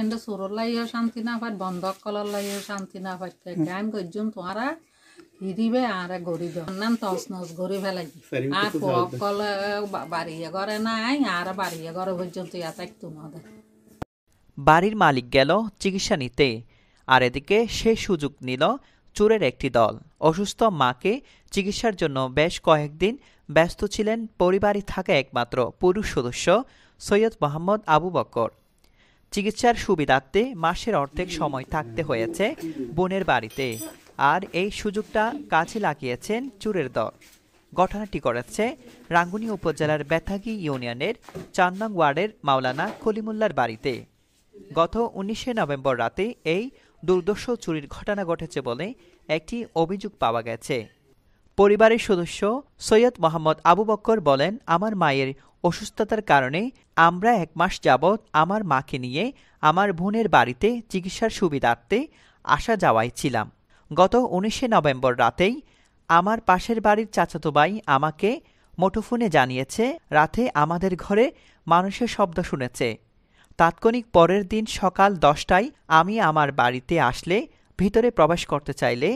and সুরর লাইও শান্তি না পাই বন্ধক কলর লাইও শান্তি না পাই টাইম তোমারা হিদিবে নাম তস নস ফেলাই আর কল বাড়িয়ে ঘরে নাই আর বাড়িয়ে ঘরে পর্যন্ত বাড়ির মালিক গেল চিকিৎসা নিতে আর এদিকে সে সুযোগ নিল চোরের একটি দল অসুস্থ মাকে চিকিৎসার জন্য বেশ কয়েকদিন ব্যস্ত ছিলেন পরিবারই থাকা একমাত্র পুরুষ সদস্য সৈয়দ মোহাম্মদ আবু বক্কর চিকিৎসার সুবিধার্থে মাসের অর্ধেক সময় থাকতে হয়েছে বোনের বাড়িতে আর এই সুযোগটা কাছে লাগিয়েছেন চুরের দল ঘটনাটি করেছে রাঙ্গুনি উপজেলার বেথাগি ইউনিয়নের চান্দাং ওয়ার্ডের মাওলানা কলিমুল্লার বাড়িতে গত উনিশে নভেম্বর রাতে এই দুর্দশ চুরির ঘটনা ঘটেছে বলে একটি অভিযোগ পাওয়া গেছে পরিবারের সদস্য সৈয়দ মোহাম্মদ আবু বক্কর বলেন আমার মায়ের অসুস্থতার কারণে আমরা এক মাস যাবৎ আমার মাকে নিয়ে আমার বোনের বাড়িতে চিকিৎসার সুবিধার্থে আসা যাওয়াই ছিলাম গত উনিশে নভেম্বর রাতেই আমার পাশের বাড়ির চাচাতো ভাই আমাকে মোটোফোনে জানিয়েছে রাতে আমাদের ঘরে মানুষের শব্দ শুনেছে তাৎক্ষণিক পরের দিন সকাল দশটায় আমি আমার বাড়িতে আসলে ভিতরে প্রবেশ করতে চাইলে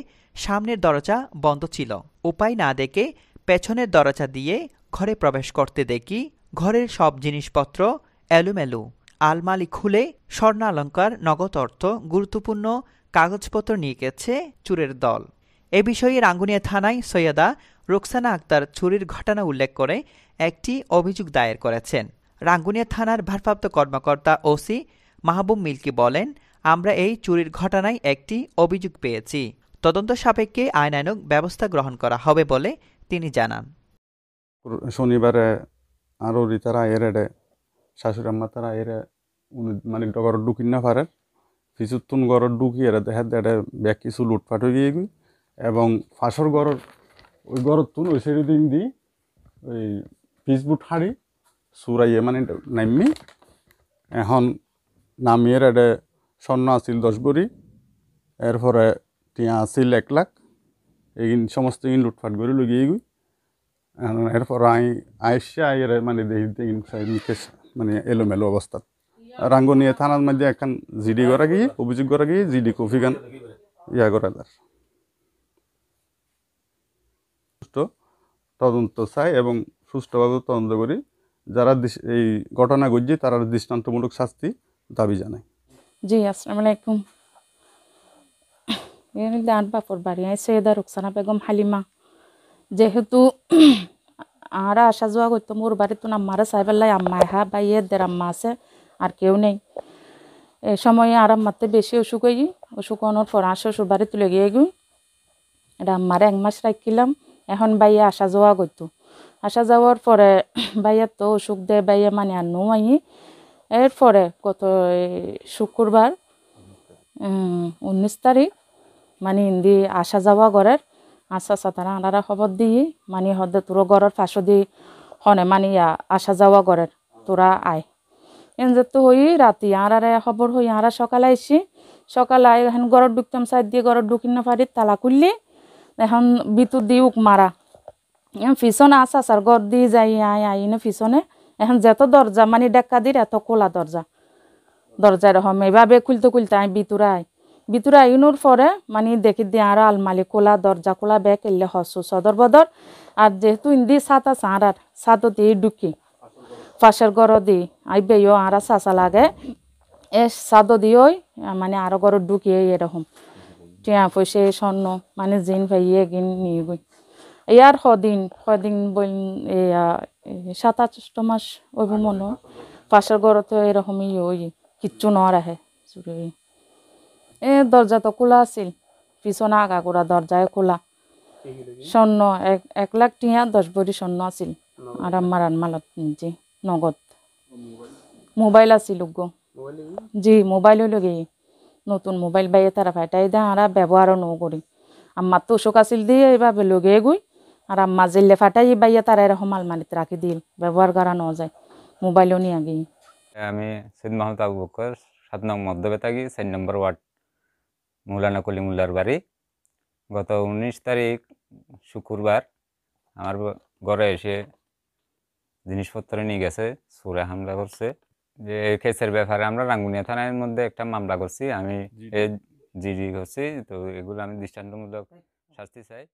সামনের দরজা বন্ধ ছিল উপায় না দেখে পেছনের দরজা দিয়ে ঘরে প্রবেশ করতে দেখি ঘরের সব জিনিসপত্র এলোমেলো আলমালি খুলে স্বর্ণালঙ্কার নগদ অর্থ গুরুত্বপূর্ণ কাগজপত্র নিয়ে গেছে চুরের দল এ বিষয়ে রাঙ্গুনিয়া থানায় সৈয়দা রোকসানা আক্তার চুরির ঘটনা উল্লেখ করে একটি অভিযোগ দায়ের করেছেন রাঙ্গুনিয়া থানার ভারপ্রাপ্ত কর্মকর্তা ওসি মাহবুব মিল্কি বলেন আমরা এই চুরির ঘটনায় একটি অভিযোগ পেয়েছি তদন্ত সাপেক্ষে আইনানুগ ব্যবস্থা গ্রহণ করা হবে বলে তিনি জানান আরও রিতার তারা এডে শাশুড়ি আম্মা তারা উনি মানে ঘর ঢুকি না পারে ফিচুত্তুন ঘর ঢুকি এরে দেখা দেড়ে ব্যাগ কিছু লুটপাট হয়ে গিয়ে এবং ফাঁসর ঘর ওই ঘর তুন ওই সাইড দিন দি ওই ফিসবুট হাড়ি সুরাইয়ে মানে নামি এখন নামিয়ে রেডে স্বর্ণ আসিল দশ গড়ি এরপরে টিয়া আসিল এক লাখ এই সমস্ত লুটপাট করে লুগিয়ে গিয়ে এরপর আই আইসা আইয়ের মানে দেখিন মানে এলোমেলো অবস্থা রাঙ্গনিয়া থানার মধ্যে এখন জিডি করা গিয়ে অভিযোগ করা গিয়ে জিডি কফি গান ইয়া করা যার তদন্ত চাই এবং সুষ্ঠুভাবে তদন্ত করি যারা এই ঘটনা ঘটছে তারা দৃষ্টান্তমূলক শাস্তি দাবি জানায় জি আসসালামু আলাইকুম দান বাপর বাড়ি সৈয়দা রুকসানা বেগম হালিমা যেহেতু আর আসা যাওয়া করতো মোর বাড়িতে আম্মারা সাইবেল্লাই আম্মায় হা ইয়েদের আম্মা আছে আর কেউ নেই এ সময়ে আর আম্মাতে বেশি অসুখ হই অসুখ অনর পর আর শ্বশুর বাড়ি তুলে গিয়ে গই এটা আম্মারে এক মাস রাখিলাম এখন বাইয়ে আসা যাওয়া করতো আসা যাওয়ার পরে বাইয়ার তো অসুখ দেয় বাইয়ে মানে আর নো এরপরে গত শুক্রবার উনিশ তারিখ মানে হিন্দি আসা যাওয়া করার আচ্ছা আচ্ছা তারা আনারা খবর দিই মানে হদ্দে তোরো ঘরের পাশে দি হনে মানে আসা যাওয়া ঘরের তোরা আয় এনজের তো হই রাতে আঁরারে খবর হই আঁরা সকালে আইসি সকালে আয় এখন ঘর ঢুকতাম সাইড দিয়ে ঘর ঢুকি না পারি তালা খুললি এখন বিতু দিয়ে উক মারা আচ্ছা, আচ্ছা, এখন পিছনে আসা সার ঘর দিয়ে যাই আয় আই না পিছনে এখন যেত দরজা মানে ডেকা দি এত খোলা দরজা দরজায় রহম এভাবে খুলতে খুলতে আয় বিতুরা আয় ভিতরে আইনুর পরে মানে দেখি দিয়ে আর আলমালি কোলা দরজা কোলা ব্যাগ এলে হসু সদর বদর আর যেহেতু ইন্দি সাত আছে আর আর সাত দিয়ে ঢুকি পাশের ঘর দি আইবে ইও আর সাসা লাগে এ সাদ দিয়েই মানে আরো ঘর ঢুকিয়ে এরকম টিয়া পয়সে স্বর্ণ মানে জিন পাইয়ে গিন নিয়ে গই ইয়ার সদিন সদিন বল সাত আষ্ট মাস ওই মনে পাশের ঘরতে এরকমই ওই কিচ্ছু নর আহে চুরি এ দরজা তো খোলা আছিল পিছনে আগা করা দরজায় খোলা স্বর্ণ এক লাখ টিয়া দশ ভরি স্বর্ণ আছিল আর আমার মালত জি নগদ মোবাইল আছিল গো জি মোবাইল হইল গে নতুন মোবাইল বাইয়ে তারা ফাইটাই দেয় আর ব্যবহারও নৌ করি আমার তো অসুখ আছিল দিয়ে এইভাবে লগে গই আর আমার জেলে ফাটাই বাইয়ে তারা এরকম আলমারিতে রাখি দিল ব্যবহার করা ন যায় মোবাইলও নিয়ে গিয়ে আমি সৈয়দ মাহমুদ আবু বকর সাত নং মধ্যবেতাগি চার নম্বর ওয়ার্ড মৌলানা কলিমুল্লার বাড়ি গত উনিশ তারিখ শুক্রবার আমার ঘরে এসে জিনিসপত্র নিয়ে গেছে সুরে হামলা করছে যে কেসের ব্যাপারে আমরা রাঙ্গুনিয়া থানার মধ্যে একটা মামলা করছি আমি জিডি করছি তো এগুলো আমি দৃষ্টান্তমূলক শাস্তি চাই